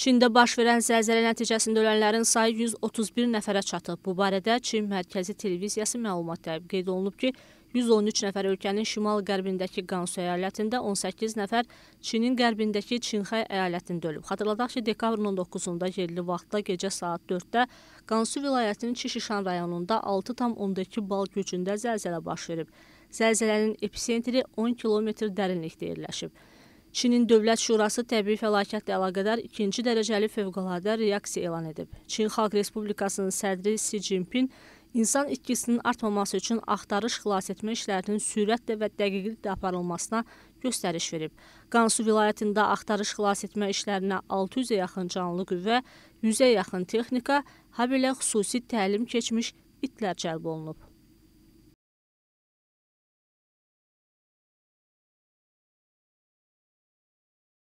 Çində baş verən zəlzələ nəticəsində ölənlərin sayı 131 nəfərə çatıb. Bu barədə Çin Mərkəzi Televiziyası məlumat tələb qeyd olunub ki, 113 nəfər ölkənin şimal-qərbindəki Qansu əyalətində, 18 nəfər Çinin qərbindəki Çinxay əyalətində ölüb. Xatırladaq ki, dekabrın 19-da yerli vaxtda gecə saat 4-də Qansu vilayətinin Çişişan rayonunda 6,2 bal gücündə zəlzələ baş verib. Zəlzələnin epicentri 10 kilometr dərinlikdə yerləşib. Çinin Dövlət Şurası təbii fəlakətlə əlaqədar ikinci dərəcəli fövqəladə reaksiya elan edib. Çin Xalq Respublikasının sədri Si Jinping insan itkisinin artmaması üçün axtarış xilas etmə işlərinin sürətlə və dəqiqliklə aparılmasına göstəriş verib. Qansu vilayətində axtarış xilas etmə işlərinə 600-ə yaxın canlı qüvvə, 100-ə yaxın texnika, habelə xüsusi təlim keçmiş itlər cəlb olunub.